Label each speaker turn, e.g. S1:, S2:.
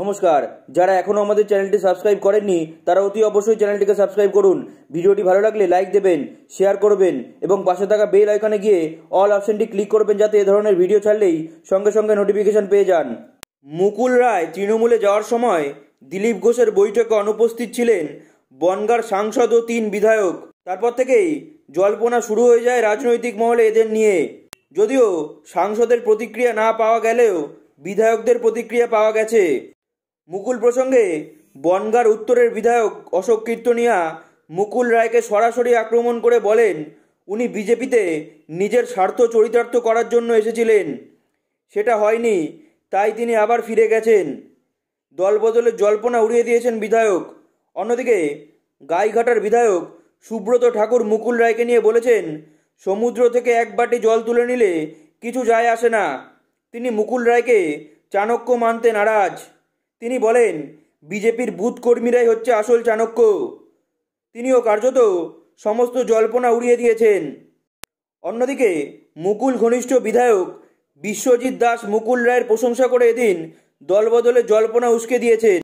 S1: নমস্কার যারা এখনও আমাদের চ্যানেলটি সাবস্ক্রাইব করেননি তারা অতি অবশ্যই চ্যানেলটিকে সাবস্ক্রাইব করুন ভিডিওটি ভালো লাগলে লাইক দেবেন শেয়ার করবেন এবং পাশে থাকা বেল আইকনে গিয়ে অল অপশনটি ক্লিক করবেন যাতে এ ধরনের ভিডিও ছাড়লেই সঙ্গে সঙ্গে নোটিফিকেশন পেয়ে যান মুকুল রায় তৃণমূলে যাওয়ার সময় দিলীপ ঘোষের বৈঠকে অনুপস্থিত ছিলেন বনগার সাংসদ ও তিন বিধায়ক তারপর থেকেই জল্পনা শুরু হয়ে যায় রাজনৈতিক মহলে এদের নিয়ে যদিও সাংসদের প্রতিক্রিয়া না পাওয়া গেলেও বিধায়কদের প্রতিক্রিয়া পাওয়া গেছে মুকুল প্রসঙ্গে বনগার উত্তরের বিধায়ক অশোক কীর্তনিয়া মুকুল রায়কে সরাসরি আক্রমণ করে বলেন উনি বিজেপিতে নিজের স্বার্থ চরিতার্থ করার জন্য এসেছিলেন সেটা হয়নি তাই তিনি আবার ফিরে গেছেন দলবদলের জল্পনা উড়িয়ে দিয়েছেন বিধায়ক অন্যদিকে গাইঘাটার বিধায়ক সুব্রত ঠাকুর মুকুল রায়কে নিয়ে বলেছেন সমুদ্র থেকে এক বাটি জল তুলে নিলে কিছু যায় আসে না তিনি মুকুল রায়কে চাণক্য মানতে নারাজ তিনি বলেন বিজেপির বুথ কর্মীরাই হচ্ছে আসল চাণক্য তিনিও কার্যত সমস্ত জল্পনা উড়িয়ে দিয়েছেন অন্যদিকে মুকুল ঘনিষ্ঠ বিধায়ক বিশ্বজিৎ দাস মুকুল রায়ের প্রশংসা করে এদিন দলবদলে জল্পনা উস্কে দিয়েছেন